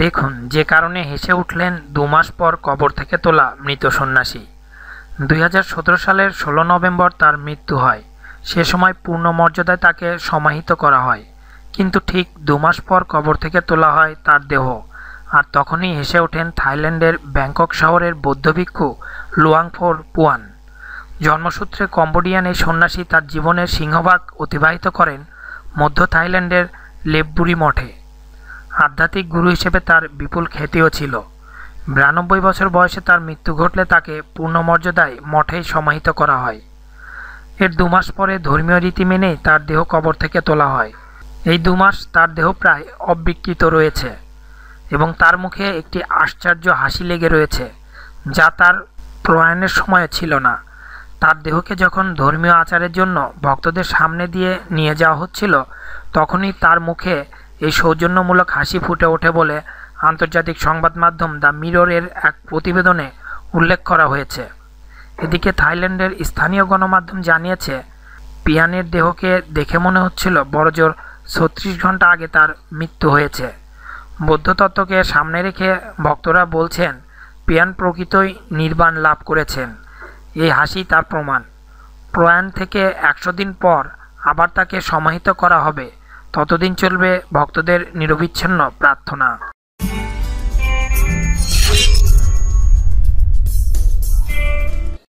দেখুন যে কারণে হেসে উঠলেন দু মাস পর কবর থেকে তোলা মৃত সন্ন্যাসী দুই সালের ষোলো নভেম্বর তার মৃত্যু হয় সে সময় পূর্ণ মর্যাদায় তাকে সমাহিত করা হয় কিন্তু ঠিক দু মাস পর কবর থেকে তোলা হয় তার দেহ আর তখনই হেসে ওঠেন থাইল্যান্ডের ব্যাংকক শহরের বৌদ্ধভিক্ষু লুয়াংফোর পুয়ান জন্মসূত্রে কম্বোডিয়ান এই সন্ন্যাসী তার জীবনের সিংহভাগ অতিবাহিত করেন মধ্য থাইল্যান্ডের লেপবুরি মঠে আধ্যাত্মিক গুরু হিসেবে তার বিপুল খ্যাতিও ছিল বিরানব্বই বছর বয়সে তার মৃত্যু ঘটলে তাকে পূর্ণ মর্যাদায় মঠে সমাহিত করা হয় এর দুমাস পরে ধর্মীয় রীতি মেনেই তার দেহ কবর থেকে তোলা হয় এই দুমাস তার দেহ প্রায় অবিকৃত রয়েছে এবং তার মুখে একটি আশ্চর্য হাসি লেগে রয়েছে যা তার প্রয়াণের সময় ছিল না তার দেহকে যখন ধর্মীয় আচারের জন্য ভক্তদের সামনে দিয়ে নিয়ে যাওয়া হচ্ছিল তখনই তার মুখে এই সৌজন্যমূলক হাসি ফুটে ওঠে বলে আন্তর্জাতিক সংবাদ মাধ্যম দ্য মিররের এক প্রতিবেদনে উল্লেখ করা হয়েছে এদিকে থাইল্যান্ডের স্থানীয় গণমাধ্যম জানিয়েছে পিয়ানের দেহকে দেখে মনে হচ্ছিল বড়জোর ছত্রিশ ঘন্টা আগে তার মৃত্যু হয়েছে বৌদ্ধতত্ত্বকে সামনে রেখে ভক্তরা বলছেন পিয়ান প্রকৃতই নির্বাণ লাভ করেছেন এই হাসি তার প্রমাণ প্রয়াণ থেকে একশো দিন পর আবার তাকে সমাহিত করা হবে ততদিন চলবে ভক্তদের নিরবিচ্ছিন্ন প্রার্থনা